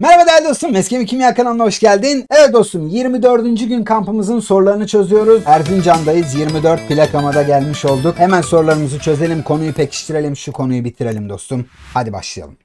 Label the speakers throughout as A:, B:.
A: Merhaba değerli dostum, Eskemi Kimya kanalına hoş geldin. Evet dostum, 24. gün kampımızın sorularını çözüyoruz. Erzincan'dayız, 24 plakamada gelmiş olduk. Hemen sorularımızı çözelim, konuyu pekiştirelim, şu konuyu bitirelim dostum. Hadi başlayalım.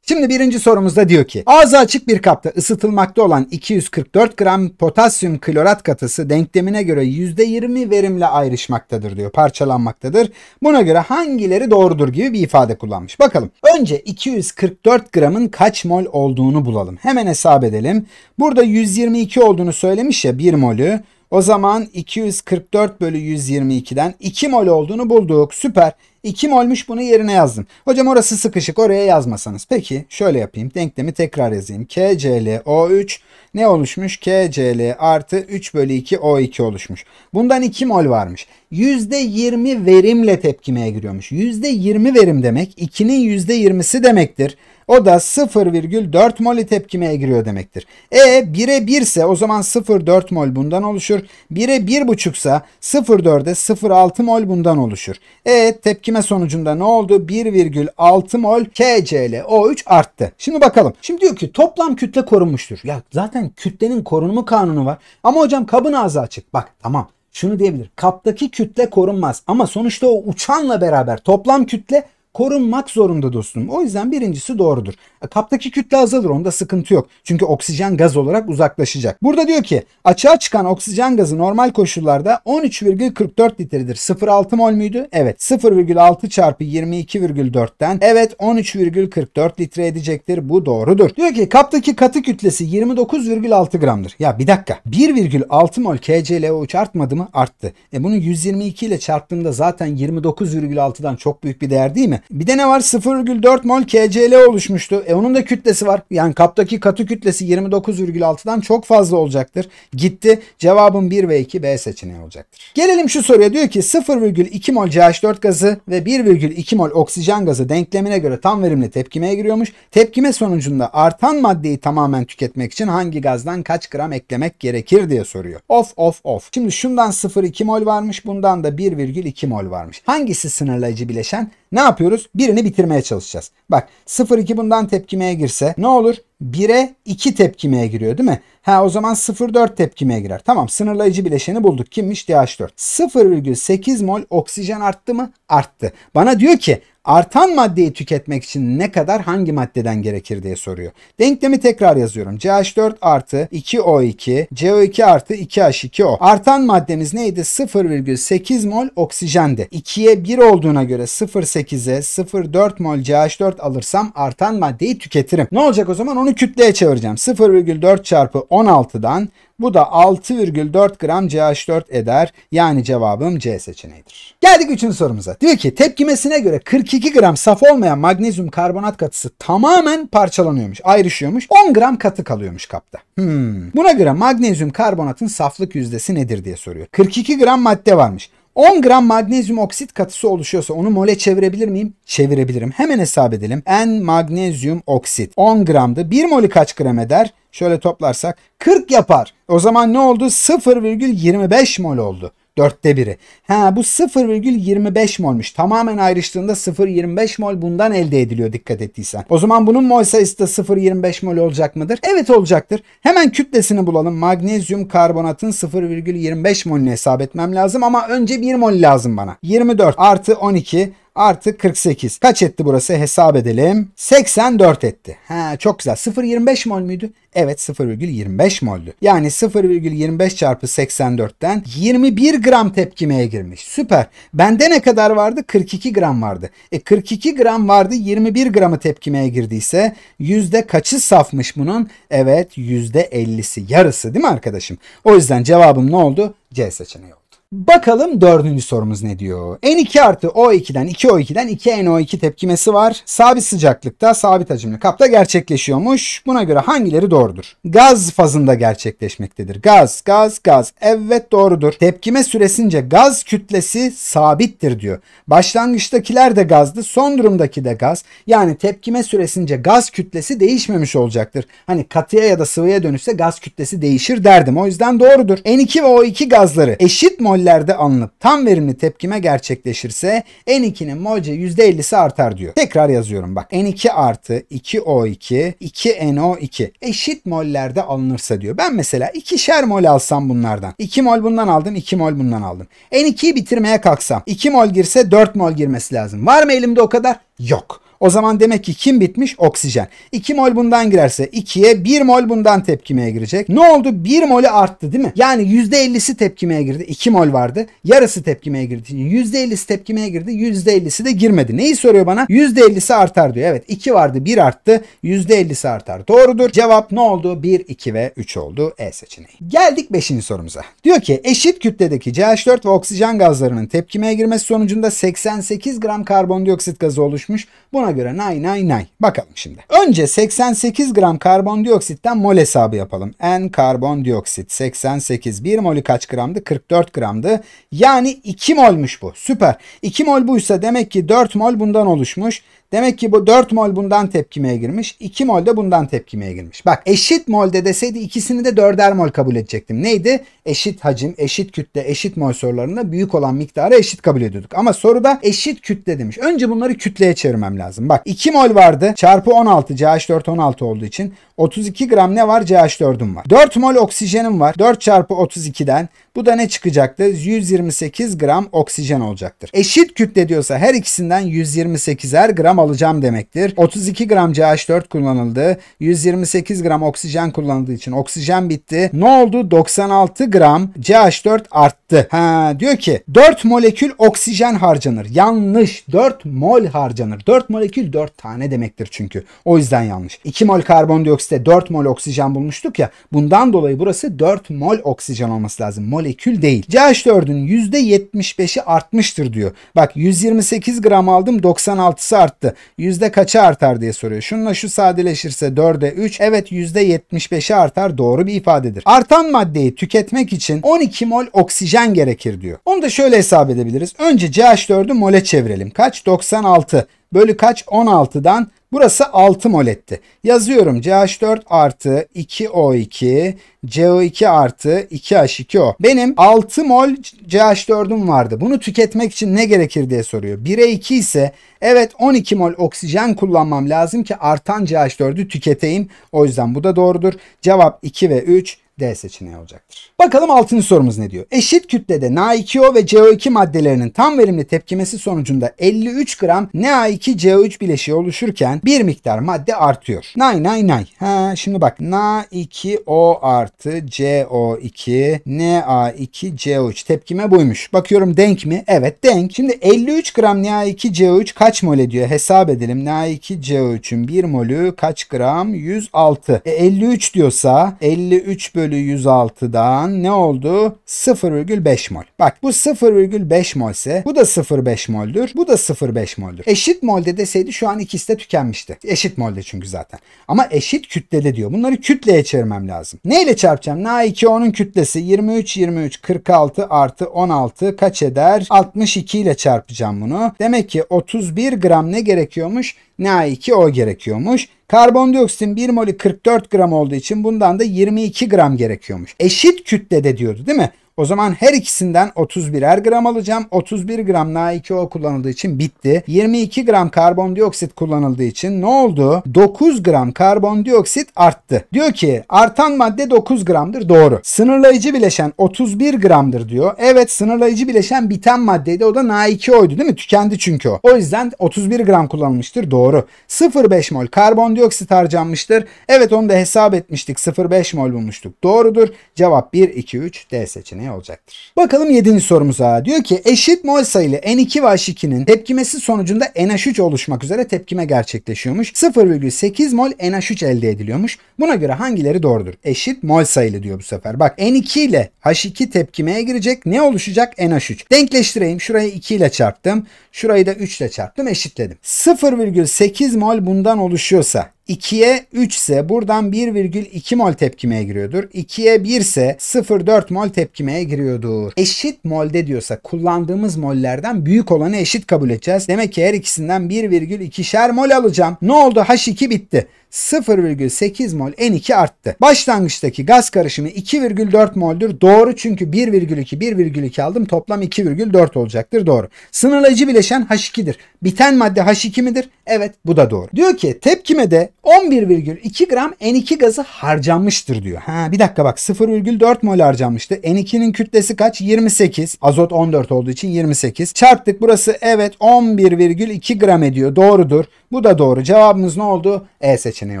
A: Şimdi birinci sorumuzda diyor ki ağzı açık bir kapta ısıtılmakta olan 244 gram potasyum klorat katısı denklemine göre %20 verimle ayrışmaktadır diyor parçalanmaktadır. Buna göre hangileri doğrudur gibi bir ifade kullanmış. Bakalım önce 244 gramın kaç mol olduğunu bulalım. Hemen hesap edelim. Burada 122 olduğunu söylemiş ya 1 molü. O zaman 244 bölü 122'den 2 mol olduğunu bulduk. Süper. 2 olmuş bunu yerine yazdım. Hocam orası sıkışık oraya yazmasanız. Peki şöyle yapayım. Denklemi tekrar yazayım. KCl O3 ne oluşmuş? KCl artı 3 bölü 2 O2 oluşmuş. Bundan 2 mol varmış. %20 verimle tepkimeye giriyormuş. %20 verim demek 2'nin %20'si demektir. O da 0,4 mol tepkimeye giriyor demektir. E 1'e 1 ise o zaman 0,4 mol bundan oluşur. 1'e 1,5 ise 0,4'e 0,6 mol bundan oluşur. E tepkime sonucunda ne oldu? 1,6 mol KClO3 arttı. Şimdi bakalım. Şimdi diyor ki toplam kütle korunmuştur. Ya zaten kütlenin korunumu kanunu var. Ama hocam kabın ağzı açık. Bak tamam şunu diyebilir. Kaptaki kütle korunmaz ama sonuçta o uçanla beraber toplam kütle korunmak zorunda dostum. O yüzden birincisi doğrudur. E, kaptaki kütle azalır onda sıkıntı yok. Çünkü oksijen gaz olarak uzaklaşacak. Burada diyor ki açığa çıkan oksijen gazı normal koşullarda 13,44 litredir. 0,6 mol müydü? Evet. 0,6 çarpı 22,4'ten evet 13,44 litre edecektir. Bu doğrudur. Diyor ki kaptaki katı kütlesi 29,6 gramdır. Ya bir dakika. 1,6 mol KClO3 artmadı mı? Arttı. E bunu 122 ile çarptığımda zaten 29,6'dan çok büyük bir değer değil mi? Bir de ne var? 0,4 mol KCl oluşmuştu. E onun da kütlesi var. Yani kaptaki katı kütlesi 29,6'dan çok fazla olacaktır. Gitti. Cevabım 1 ve 2 B seçeneği olacaktır. Gelelim şu soruya. Diyor ki 0,2 mol CH4 gazı ve 1,2 mol oksijen gazı denklemine göre tam verimli tepkimeye giriyormuş. Tepkime sonucunda artan maddeyi tamamen tüketmek için hangi gazdan kaç gram eklemek gerekir diye soruyor. Of of of. Şimdi şundan 0,2 mol varmış. Bundan da 1,2 mol varmış. Hangisi sınırlayıcı bileşen? Ne yapıyoruz? Birini bitirmeye çalışacağız. Bak 0-2 bundan tepkimeye girse ne olur? 1'e 2 tepkimeye giriyor değil mi? Ha o zaman 0,4 tepkimeye girer. Tamam sınırlayıcı bileşeni bulduk. Kimmiş? DH4. 0,8 mol oksijen arttı mı? Arttı. Bana diyor ki artan maddeyi tüketmek için ne kadar hangi maddeden gerekir diye soruyor. Denklemi tekrar yazıyorum. CH4 artı 2O2, CO2 artı 2H2O. Artan maddemiz neydi? 0,8 mol oksijendi. 2'ye 1 olduğuna göre 0,8'e 0,4 mol CH4 alırsam artan maddeyi tüketirim. Ne olacak o zaman? Bunu kütleye çevireceğim. 0,4 çarpı 16'dan bu da 6,4 gram CH4 eder. Yani cevabım C seçeneğidir. Geldik 3. sorumuza. Diyor ki tepkimesine göre 42 gram saf olmayan magnezyum karbonat katısı tamamen parçalanıyormuş, ayrışıyormuş. 10 gram katı kalıyormuş kapta. Hmm. Buna göre magnezyum karbonatın saflık yüzdesi nedir diye soruyor. 42 gram madde varmış. 10 gram magnezyum oksit katısı oluşuyorsa onu mole çevirebilir miyim? Çevirebilirim. Hemen hesap edelim. N magnezyum oksit 10 gramdı. 1 mol kaç gram eder? Şöyle toplarsak 40 yapar. O zaman ne oldu? 0,25 mol oldu. Dörtte biri. Ha bu 0,25 molmuş. Tamamen ayrıştığında 0,25 mol bundan elde ediliyor dikkat ettiysen. O zaman bunun mol sayısı da 0,25 mol olacak mıdır? Evet olacaktır. Hemen kütlesini bulalım. Magnezyum karbonatın 0,25 molünü hesap etmem lazım ama önce 1 mol lazım bana. 24 artı 12 artı 48. Kaç etti burası hesap edelim. 84 etti. Ha çok güzel. 0.25 mol müydü? Evet 0,25 moldü. Yani 0,25 çarpı 84'ten 21 gram tepkimeye girmiş. Süper. Bende ne kadar vardı? 42 gram vardı. E 42 gram vardı 21 gramı tepkimeye girdiyse yüzde kaçı safmış bunun? Evet yüzde %50'si yarısı değil mi arkadaşım? O yüzden cevabım ne oldu? C seçeneği oldu. Bakalım dördüncü sorumuz ne diyor? N2 artı O2'den 2O2'den 2NO2 tepkimesi var. Sabit sıcaklıkta sabit hacimli kapta gerçekleşiyormuş. Buna göre hangileri doğrudur? Gaz fazında gerçekleşmektedir. Gaz, gaz, gaz. Evet doğrudur. Tepkime süresince gaz kütlesi sabittir diyor. Başlangıçtakiler de gazdı. Son durumdaki de gaz. Yani tepkime süresince gaz kütlesi değişmemiş olacaktır. Hani katıya ya da sıvıya dönüşse gaz kütlesi değişir derdim. O yüzden doğrudur. N2 ve O2 gazları eşit mol mollerde alınıp tam verimli tepkime gerçekleşirse N2'nin molce %50'si artar diyor. Tekrar yazıyorum bak. N2 artı 2O2 2NO2 eşit mollerde alınırsa diyor. Ben mesela 2'şer mol alsam bunlardan. 2 mol bundan aldım 2 mol bundan aldım. N2'yi bitirmeye kalksam 2 mol girse 4 mol girmesi lazım. Var mı elimde o kadar? Yok. O zaman demek ki kim bitmiş? Oksijen. 2 mol bundan girerse 2'ye 1 mol bundan tepkimeye girecek. Ne oldu? 1 molü arttı değil mi? Yani %50'si tepkimeye girdi. 2 mol vardı. Yarısı tepkimeye girdi. %50'si tepkimeye girdi. %50'si de girmedi. Neyi soruyor bana? %50'si artar diyor. Evet 2 vardı 1 arttı. %50'si artar. Doğrudur. Cevap ne oldu? 1, 2 ve 3 oldu. E seçeneği. Geldik 5. sorumuza. Diyor ki eşit kütledeki CH4 ve oksijen gazlarının tepkimeye girmesi sonucunda 88 gram karbondioksit gazı oluşmuş oluşmuş. Buna göre nay nay nay. Bakalım şimdi. Önce 88 gram karbondioksitten mol hesabı yapalım. N karbondioksit 88. 1 molü kaç gramdı? 44 gramdı. Yani 2 molmuş bu. Süper. 2 mol buysa demek ki 4 mol bundan oluşmuş. Demek ki bu 4 mol bundan tepkimeye girmiş. 2 mol de bundan tepkimeye girmiş. Bak eşit molde deseydi ikisini de 4'er mol kabul edecektim. Neydi? Eşit hacim, eşit kütle, eşit mol sorularında büyük olan miktarı eşit kabul ediyorduk. Ama soruda eşit kütle demiş. Önce bunları kütleye çevirmem lazım. Bak 2 mol vardı. Çarpı 16 CH4 16 olduğu için 32 gram ne var? CH4'üm var. 4 mol oksijenim var. 4 çarpı 32'den bu da ne çıkacaktı? 128 gram oksijen olacaktır. Eşit kütle diyorsa her ikisinden 128'er gram alacağım demektir. 32 gram CH4 kullanıldı. 128 gram oksijen kullanıldığı için oksijen bitti. Ne oldu? 96 gram CH4 arttı. Ha diyor ki 4 molekül oksijen harcanır. Yanlış. 4 mol harcanır. 4 molekül 4 tane demektir çünkü. O yüzden yanlış. 2 mol karbondioksit Heps'te 4 mol oksijen bulmuştuk ya. Bundan dolayı burası 4 mol oksijen olması lazım. Molekül değil. CH4'ün %75'i artmıştır diyor. Bak 128 gram aldım 96'sı arttı. Yüzde kaça artar diye soruyor. Şununla şu sadeleşirse 4'e 3 evet %75'e artar doğru bir ifadedir. Artan maddeyi tüketmek için 12 mol oksijen gerekir diyor. Onu da şöyle hesap edebiliriz. Önce CH4'ü mole çevirelim. Kaç? 96 bölü kaç 16'dan Burası 6 mol etti. Yazıyorum CH4 artı 2O2 CO2 artı 2H2O. Benim 6 mol CH4'üm vardı. Bunu tüketmek için ne gerekir diye soruyor. 1'e 2 ise evet 12 mol oksijen kullanmam lazım ki artan CH4'ü tüketeyim. O yüzden bu da doğrudur. Cevap 2 ve 3 D seçeneği olacaktır. Bakalım 6. sorumuz ne diyor? Eşit kütlede Na2O ve CO2 maddelerinin tam verimli tepkimesi sonucunda 53 gram Na2CO3 bileşiği oluşurken bir miktar madde artıyor. Nay nay nay. Ha şimdi bak Na2O artı CO2 Na2CO3 tepkime buymuş. Bakıyorum denk mi? Evet denk. Şimdi 53 gram Na2CO3 kaç mol ediyor? Hesap edelim. Na2CO3'ün 1 molü kaç gram? 106. E, 53 diyorsa 53 bölü bölü 106'dan ne oldu? 0,5 mol. Bak bu 0,5 mol ise bu da 0,5 moldür. Bu da 0,5 moldür. Eşit molde deseydi şu an ikisi de tükenmişti. Eşit molde çünkü zaten. Ama eşit kütlede diyor. Bunları kütleye çevirmem lazım. Neyle çarpacağım? Na2O'nun kütlesi 23, 23, 46 artı 16 kaç eder? 62 ile çarpacağım bunu. Demek ki 31 gram ne gerekiyormuş? Na2O gerekiyormuş. Karbondioksitin 1 molü 44 gram olduğu için bundan da 22 gram gerekiyormuş. Eşit kütlede diyordu değil mi? O zaman her ikisinden 31'er gram alacağım. 31 gram Na2O kullanıldığı için bitti. 22 gram karbondioksit kullanıldığı için ne oldu? 9 gram karbondioksit arttı. Diyor ki artan madde 9 gramdır. Doğru. Sınırlayıcı bileşen 31 gramdır diyor. Evet sınırlayıcı bileşen biten maddeydi. O da Na2O'ydu değil mi? Tükendi çünkü o. O yüzden 31 gram kullanılmıştır. Doğru. 0,5 mol karbondioksit harcanmıştır. Evet onu da hesap etmiştik. 0,5 mol bulmuştuk. Doğrudur. Cevap 1, 2, 3 D seçeneği seçeneği olacaktır. Bakalım 7. sorumuza. Diyor ki eşit mol sayılı N2 H2'nin tepkimesi sonucunda NH3 oluşmak üzere tepkime gerçekleşiyormuş. 0,8 mol NH3 elde ediliyormuş. Buna göre hangileri doğrudur? Eşit mol sayılı diyor bu sefer. Bak N2 ile H2 tepkimeye girecek. Ne oluşacak? NH3. Denkleştireyim. Şuraya 2 ile çarptım. Şurayı da 3 ile çarptım eşitledim. 0,8 mol bundan oluşuyorsa 2'ye 3 ise buradan 1,2 mol tepkimeye giriyordur. 2'ye 1 ise 0,4 mol tepkimeye giriyordur. Eşit molde diyorsa kullandığımız mollerden büyük olanı eşit kabul edeceğiz. Demek ki her ikisinden 1,2'şer mol alacağım. Ne oldu? H2 bitti. 0,8 mol N2 arttı. Başlangıçtaki gaz karışımı 2,4 moldür. Doğru çünkü 1,2 1,2 aldım. Toplam 2,4 olacaktır. Doğru. Sınırlayıcı bileşen H2'dir. Biten madde H2 midir? Evet bu da doğru. Diyor ki tepkimede 11,2 gram N2 gazı harcanmıştır diyor. Ha bir dakika bak 0,4 mol harcanmıştı. N2'nin kütlesi kaç? 28. Azot 14 olduğu için 28. Çarptık burası evet 11,2 gram ediyor. Doğrudur. Bu da doğru. Cevabımız ne oldu? E seçeneği seçeneği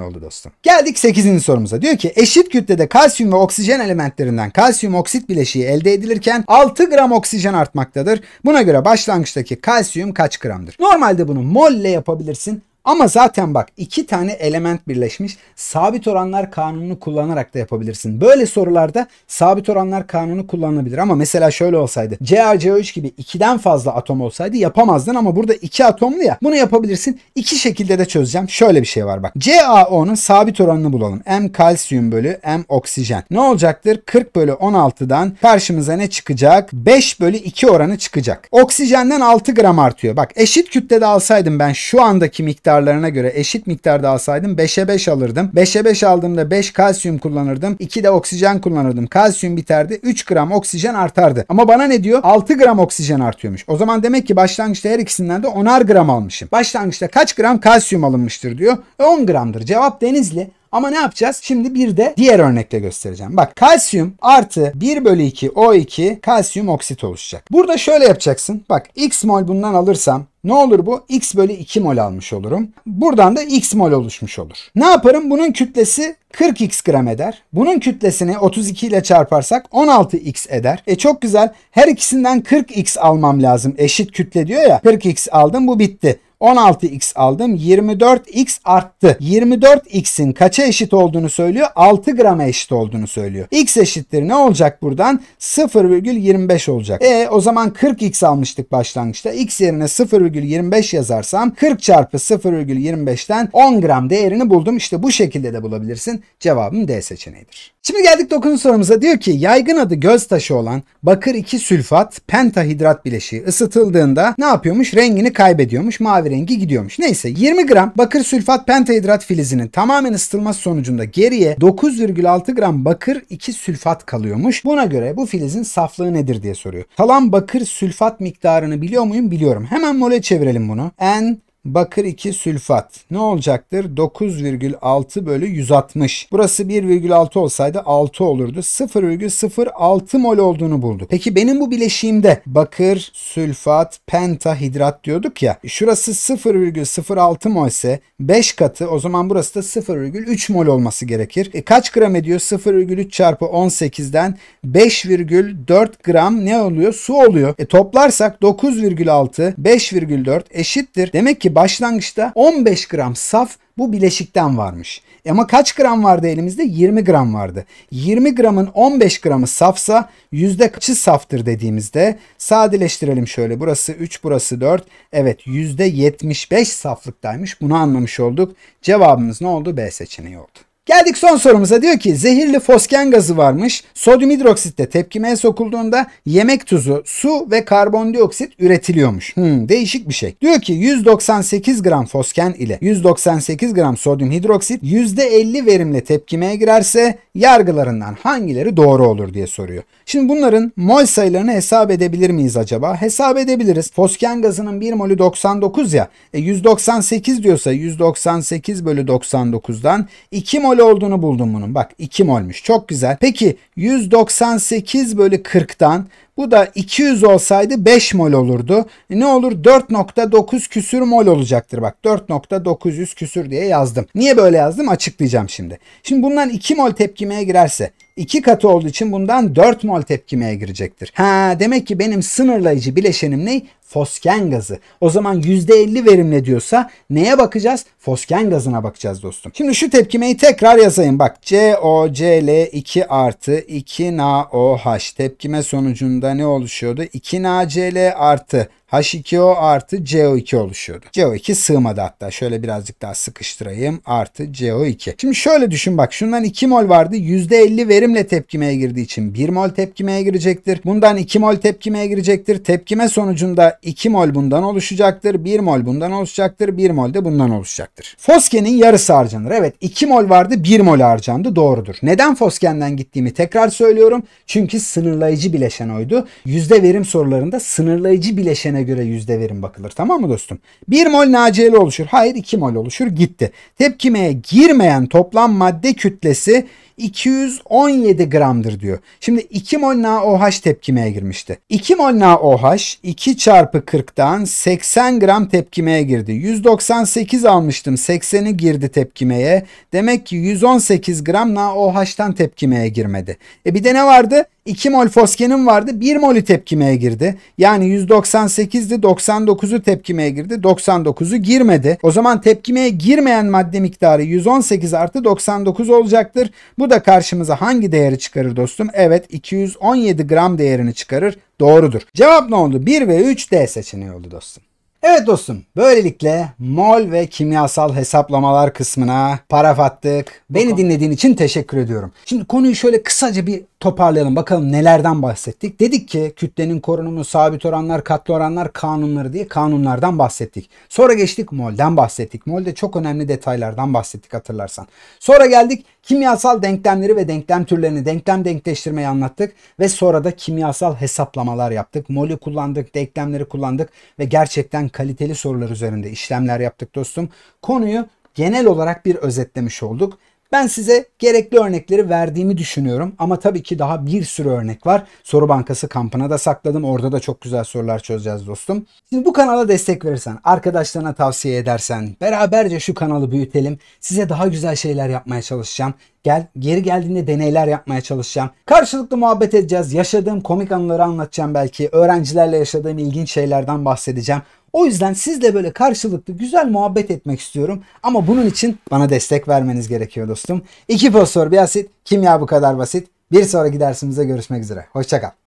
A: oldu dostum. Geldik 8. sorumuza. Diyor ki eşit kütlede kalsiyum ve oksijen elementlerinden kalsiyum oksit bileşiği elde edilirken 6 gram oksijen artmaktadır. Buna göre başlangıçtaki kalsiyum kaç gramdır? Normalde bunu molle yapabilirsin ama zaten bak iki tane element birleşmiş. Sabit oranlar kanunu kullanarak da yapabilirsin. Böyle sorularda sabit oranlar kanunu kullanılabilir. Ama mesela şöyle olsaydı. CaCO3 gibi ikiden fazla atom olsaydı yapamazdın ama burada iki atomlu ya. Bunu yapabilirsin. İki şekilde de çözeceğim. Şöyle bir şey var bak. CaO'nun sabit oranını bulalım. M kalsiyum bölü M oksijen. Ne olacaktır? 40 bölü 16'dan karşımıza ne çıkacak? 5 bölü 2 oranı çıkacak. Oksijenden 6 gram artıyor. Bak eşit kütlede alsaydım ben şu andaki miktar miktarlarına göre eşit miktarda alsaydım 5'e 5 alırdım. 5'e 5 aldığımda 5 kalsiyum kullanırdım. 2 de oksijen kullanırdım. Kalsiyum biterdi. 3 gram oksijen artardı. Ama bana ne diyor? 6 gram oksijen artıyormuş. O zaman demek ki başlangıçta her ikisinden de 10'ar gram almışım. Başlangıçta kaç gram kalsiyum alınmıştır diyor. E 10 gramdır. Cevap Denizli. Ama ne yapacağız? Şimdi bir de diğer örnekte göstereceğim. Bak kalsiyum artı 1 bölü 2 O2 kalsiyum oksit oluşacak. Burada şöyle yapacaksın. Bak x mol bundan alırsam ne olur bu? X bölü 2 mol almış olurum. Buradan da X mol oluşmuş olur. Ne yaparım? Bunun kütlesi 40x gram eder. Bunun kütlesini 32 ile çarparsak 16x eder. E çok güzel. Her ikisinden 40x almam lazım. Eşit kütle diyor ya. 40x aldım bu bitti. 16x aldım. 24x arttı. 24x'in kaça eşit olduğunu söylüyor? 6 grama eşit olduğunu söylüyor. x eşittir ne olacak buradan? 0,25 olacak. E o zaman 40x almıştık başlangıçta. x yerine 0,25 yazarsam 40 çarpı 0,25'ten 10 gram değerini buldum. İşte bu şekilde de bulabilirsin. Cevabım D seçeneğidir. Şimdi geldik 9. sorumuza. Diyor ki yaygın adı göz taşı olan bakır 2 sülfat pentahidrat bileşiği ısıtıldığında ne yapıyormuş? Rengini kaybediyormuş. Mavi kahverengi gidiyormuş. Neyse 20 gram bakır sülfat pentahidrat filizinin tamamen ısıtılması sonucunda geriye 9,6 gram bakır 2 sülfat kalıyormuş. Buna göre bu filizin saflığı nedir diye soruyor. Kalan bakır sülfat miktarını biliyor muyum? Biliyorum. Hemen mole çevirelim bunu. N Bakır 2 sülfat ne olacaktır? 9,6 bölü 160. Burası 1,6 olsaydı 6 olurdu. 0,06 mol olduğunu bulduk. Peki benim bu bileşiğimde bakır, sülfat, pentahidrat diyorduk ya. Şurası 0,06 mol ise 5 katı o zaman burası da 0,3 mol olması gerekir. E kaç gram ediyor? 0,3 çarpı 18'den 5,4 gram ne oluyor? Su oluyor. E toplarsak 9,6 5,4 eşittir. Demek ki başlangıçta 15 gram saf bu bileşikten varmış. E ama kaç gram vardı elimizde? 20 gram vardı. 20 gramın 15 gramı safsa yüzde kaçı saftır dediğimizde sadeleştirelim şöyle. Burası 3 burası 4. Evet yüzde 75 saflıktaymış. Bunu anlamış olduk. Cevabımız ne oldu? B seçeneği oldu. Geldik son sorumuza diyor ki zehirli fosken gazı varmış. Sodyum hidroksit de tepkimeye sokulduğunda yemek tuzu, su ve karbondioksit üretiliyormuş. Hmm, değişik bir şey. Diyor ki 198 gram fosken ile 198 gram sodyum hidroksit %50 verimle tepkimeye girerse yargılarından hangileri doğru olur diye soruyor. Şimdi bunların mol sayılarını hesap edebilir miyiz acaba? Hesap edebiliriz. Fosken gazının 1 molü 99 ya. E 198 diyorsa 198 bölü 99'dan 2 mol mol olduğunu buldum bunun. Bak 2 molmuş. Çok güzel. Peki 198 bölü 40'tan bu da 200 olsaydı 5 mol olurdu. E, ne olur 4.9 küsür mol olacaktır. Bak 4.900 küsür diye yazdım. Niye böyle yazdım açıklayacağım şimdi. Şimdi bundan 2 mol tepkimeye girerse 2 katı olduğu için bundan 4 mol tepkimeye girecektir. Ha demek ki benim sınırlayıcı bileşenim ne? fosken gazı. O zaman %50 verimle diyorsa neye bakacağız? Fosken gazına bakacağız dostum. Şimdi şu tepkimeyi tekrar yazayım. Bak COCl2 artı 2NaOH tepkime sonucunda ne oluşuyordu? 2NaCl artı H2O artı CO2 oluşuyordu. CO2 sığmadı hatta. Şöyle birazcık daha sıkıştırayım. Artı CO2. Şimdi şöyle düşün bak. Şundan 2 mol vardı. %50 verimle tepkimeye girdiği için 1 mol tepkimeye girecektir. Bundan 2 mol tepkimeye girecektir. Tepkime sonucunda 2 mol bundan oluşacaktır. 1 mol bundan oluşacaktır. 1 mol de bundan oluşacaktır. Foskenin yarısı harcanır. Evet 2 mol vardı 1 mol harcandı doğrudur. Neden foskenden gittiğimi tekrar söylüyorum. Çünkü sınırlayıcı bileşen oydu. Yüzde verim sorularında sınırlayıcı bileşene göre yüzde verim bakılır. Tamam mı dostum? 1 mol NaCl oluşur. Hayır 2 mol oluşur gitti. Tepkimeye girmeyen toplam madde kütlesi 217 gramdır diyor. Şimdi 2 mol NaOH tepkimeye girmişti. 2 mol NaOH 2 çarpı 40'tan 80 gram tepkimeye girdi. 198 almıştım 80'i girdi tepkimeye. Demek ki 118 gram NaOH'tan tepkimeye girmedi. E bir de ne vardı? 2 mol foskenim vardı 1 molü tepkimeye girdi. Yani 198'di 99'u tepkimeye girdi 99'u girmedi. O zaman tepkimeye girmeyen madde miktarı 118 artı 99 olacaktır. Bu da karşımıza hangi değeri çıkarır dostum? Evet 217 gram değerini çıkarır. Doğrudur. Cevap ne oldu? 1 ve 3 D seçeneği oldu dostum. Evet dostum böylelikle mol ve kimyasal hesaplamalar kısmına para attık. Beni dinlediğin için teşekkür ediyorum. Şimdi konuyu şöyle kısaca bir toparlayalım. Bakalım nelerden bahsettik. Dedik ki kütlenin korunumu, sabit oranlar, katlı oranlar kanunları diye kanunlardan bahsettik. Sonra geçtik mol'den bahsettik. Mol'de çok önemli detaylardan bahsettik hatırlarsan. Sonra geldik Kimyasal denklemleri ve denklem türlerini denklem denkleştirmeyi anlattık ve sonra da kimyasal hesaplamalar yaptık. Mol'ü kullandık, denklemleri kullandık ve gerçekten kaliteli sorular üzerinde işlemler yaptık dostum. Konuyu genel olarak bir özetlemiş olduk. Ben size gerekli örnekleri verdiğimi düşünüyorum ama tabii ki daha bir sürü örnek var. Soru Bankası kampına da sakladım. Orada da çok güzel sorular çözeceğiz dostum. Şimdi bu kanala destek verirsen, arkadaşlarına tavsiye edersen, beraberce şu kanalı büyütelim. Size daha güzel şeyler yapmaya çalışacağım. Gel, geri geldiğinde deneyler yapmaya çalışacağım. Karşılıklı muhabbet edeceğiz. Yaşadığım komik anıları anlatacağım belki. Öğrencilerle yaşadığım ilginç şeylerden bahsedeceğim. O yüzden sizle böyle karşılıklı güzel muhabbet etmek istiyorum. Ama bunun için bana destek vermeniz gerekiyor dostum. İki fosfor bir asit, kimya bu kadar basit. Bir sonraki dersimizde görüşmek üzere. Hoşçakal.